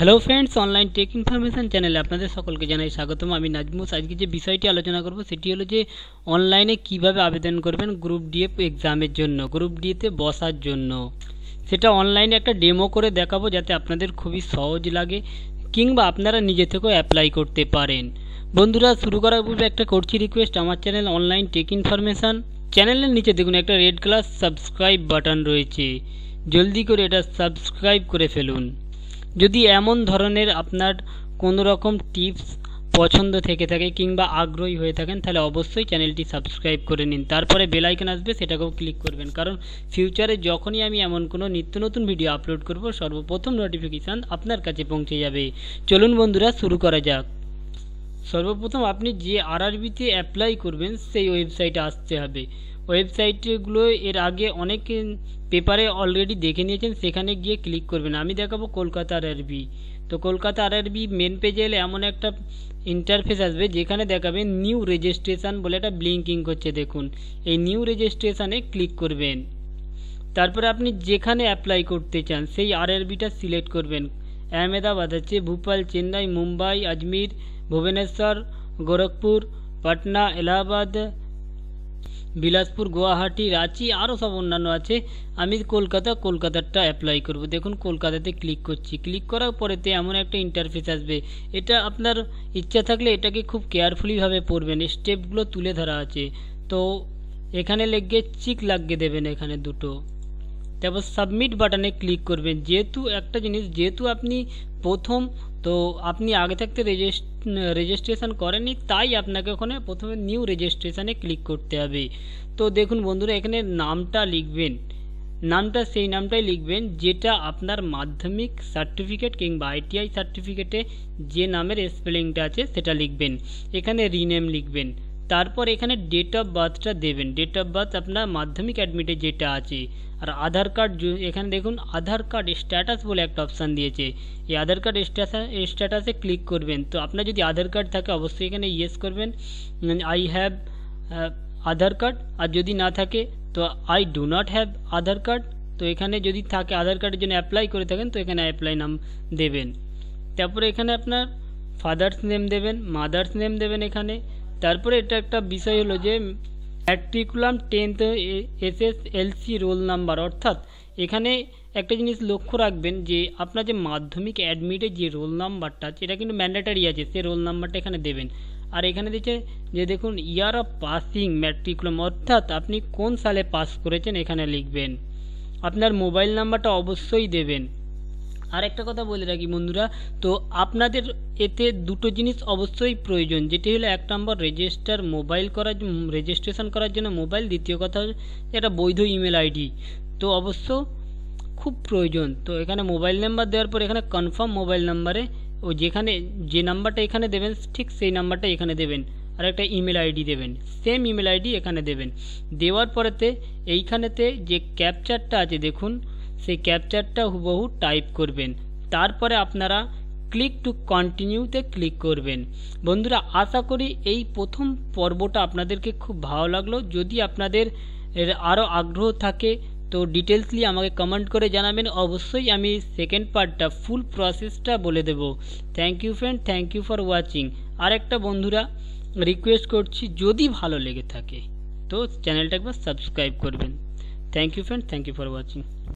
hello friends online tech information চ্যানেলে আপনাদের সকলকে জানাই স্বাগতম আমি নাজমুস আজকে যে বিষয়টি আলোচনা করব সেটি হলো যে অনলাইনে কিভাবে আবেদন করবেন গ্রুপ ডি এক্সামের জন্য গ্রুপ ডিতে বসার জন্য সেটা অনলাইনে একটা ডেমো করে দেখাবো যাতে আপনাদের খুবই সহজ লাগে কিংবা আপনারা নিজে থেকেও অ্যাপ্লাই করতে পারেন বন্ধুরা শুরু করার পূর্বে একটা করছি রিকোয়েস্ট আমার চ্যানেল অনলাইন টেক ইনফরমেশান চ্যানেলের নিচে দেখুন একটা রেড কালার সাবস্ক্রাইব বাটন রয়েছে জলদি করে এটা সাবস্ক্রাইব করে ফেলুন যদি এমন ধরনের আপনার কোনো রকম টিপস পছন্দ থেকে থাকে কিংবা আগ্রহী হয়ে থাকেন তাহলে অবশ্যই চ্যানেলটি সাবস্ক্রাইব করে নিন তারপরে বেলাইকন আসবে সেটাকেও ক্লিক করবেন কারণ ফিউচারে যখনই আমি এমন কোনো নিত্য নতুন ভিডিও আপলোড করব সর্বপ্রথম নোটিফিকেশান আপনার কাছে পৌঁছে যাবে চলুন বন্ধুরা শুরু করা যাক সর্বপ্রথম আপনি যে আরআরবিতে অ্যাপ্লাই করবেন সেই ওয়েবসাইটে আসতে হবে ওয়েবসাইটগুলো এর আগে অনেক পেপারে অলরেডি দেখে নিয়েছেন সেখানে গিয়ে ক্লিক করবেন আমি দেখাবো কলকাতা আরআরবি তো কলকাতা আরআরবি মেন পেজে এলে এমন একটা ইন্টারফেস আসবে যেখানে দেখাবে নিউ রেজিস্ট্রেশন বলে একটা ব্লিঙ্কিং করছে দেখুন এই নিউ রেজিস্ট্রেশনে ক্লিক করবেন তারপরে আপনি যেখানে অ্যাপ্লাই করতে চান সেই আরআরবিটা সিলেক্ট করবেন আহমেদাবাদ আছে ভূপাল চেন্নাই মুম্বাই আজমির ভুবনেশ্বর গোরখপুর পাটনা এলাহাবাদ বিলাসপুর গুয়াহাটি রাঁচি আরও সব অন্যান্য আছে আমি কলকাতা কলকাতারটা অ্যাপ্লাই করব দেখুন কলকাতাতে ক্লিক করছি ক্লিক করার পরেতে এমন একটা ইন্টারফেস আসবে এটা আপনার ইচ্ছা থাকলে এটাকে খুব কেয়ারফুলিভাবে পড়বেন স্টেপগুলো তুলে ধরা আছে তো এখানে লেগে চিক লাগিয়ে দেবেন এখানে দুটো তারপর সাবমিট বাটনে ক্লিক করবেন যেহেতু একটা জিনিস যেহেতু আপনি প্রথম তো আপনি আগে থাকতে রেজিস্ট রেজিস্ট্রেশন করেনি তাই আপনাকে ওখানে প্রথমে নিউ রেজিস্ট্রেশানে ক্লিক করতে হবে তো দেখুন বন্ধুরা এখানে নামটা লিখবেন নামটা সেই নামটাই লিখবেন যেটা আপনার মাধ্যমিক সার্টিফিকেট কিংবা আইটিআই সার্টিফিকেটে যে নামের স্পেলিংটা আছে সেটা লিখবেন এখানে রিনেম লিখবেন তারপরে এখানে ডেট অফ বার্থটা দিবেন ডেট অফ বার্থ আপনার মাধ্যমিক অ্যাডমিট এ ডেটা আছে আর আধার কার্ড এখানে দেখুন আধার কার্ড স্ট্যাটাস বলে একটা অপশন দিয়েছে এই আধার কার্ড স্ট্যাটাস এ ক্লিক করবেন তো আপনি যদি আধার কার্ড থাকে অবশ্যই এখানে ইয়েস করবেন আই হ্যাভ আধার কার্ড আর যদি না থাকে তো I do not have Aadhaar card তো এখানে যদি থাকে আধার কার্ডের জন্য अप्लाई করে থাকেন তো এখানে अप्लाई নাম দিবেন তারপর এখানে আপনার ফাদার্স নেম দিবেন मदर्स নেম দিবেন এখানে তারপরে এটা একটা বিষয় হলো যে matriculation tenth C roll number অর্থাৎ এখানে একটা জিনিস লক্ষ্য রাখবেন যে আপনার যে মাধ্যমিক অ্যাডমিটের যে রোল নাম্বারটা সেটা কিন্তু ম্যান্ডেটারি আছে সে রোল নাম্বারটা এখানে দেবেন আর এখানে দিচ্ছে যে দেখুন ইয়ার অফ পাসিং ম্যাট্রিকুলাম অর্থাৎ আপনি কোন সালে পাস করেছেন এখানে লিখবেন আপনার মোবাইল নাম্বারটা অবশ্যই দেবেন আর একটা কথা বলে রাখি বন্ধুরা তো আপনাদের এতে দুটো জিনিস অবশ্যই প্রয়োজন যেটি হলো এক নম্বর রেজিস্টার মোবাইল করার রেজিস্ট্রেশন করার জন্য মোবাইল দ্বিতীয় কথা একটা বৈধ ইমেল আইডি তো অবশ্য খুব প্রয়োজন তো এখানে মোবাইল নাম্বার দেওয়ার পর এখানে কনফার্ম মোবাইল নাম্বারে ও যেখানে যে নাম্বারটা এখানে দেবেন ঠিক সেই নাম্বারটা এখানে দেবেন আর একটা ইমেল আইডি দেবেন সেম ইমেল আইডি এখানে দেবেন দেওয়ার পরেতে এইখানেতে যে ক্যাপচারটা আছে দেখুন সেই ক্যাপচারটা হুবহু টাইপ করবেন তারপরে আপনারা ক্লিক টু কন্টিনিউতে ক্লিক করবেন বন্ধুরা আশা করি এই প্রথম পর্বটা আপনাদেরকে খুব ভালো লাগলো যদি আপনাদের আরও আগ্রহ থাকে তো ডিটেলসলি আমাকে কমেন্ট করে জানাবেন অবশ্যই আমি সেকেন্ড পার্টটা ফুল প্রসেসটা বলে দেব thank you friend thank you for watching আর একটা বন্ধুরা রিকোয়েস্ট করছি যদি ভালো লেগে থাকে তো চ্যানেলটা একবার সাবস্ক্রাইব করবেন thank you friend thank you for watching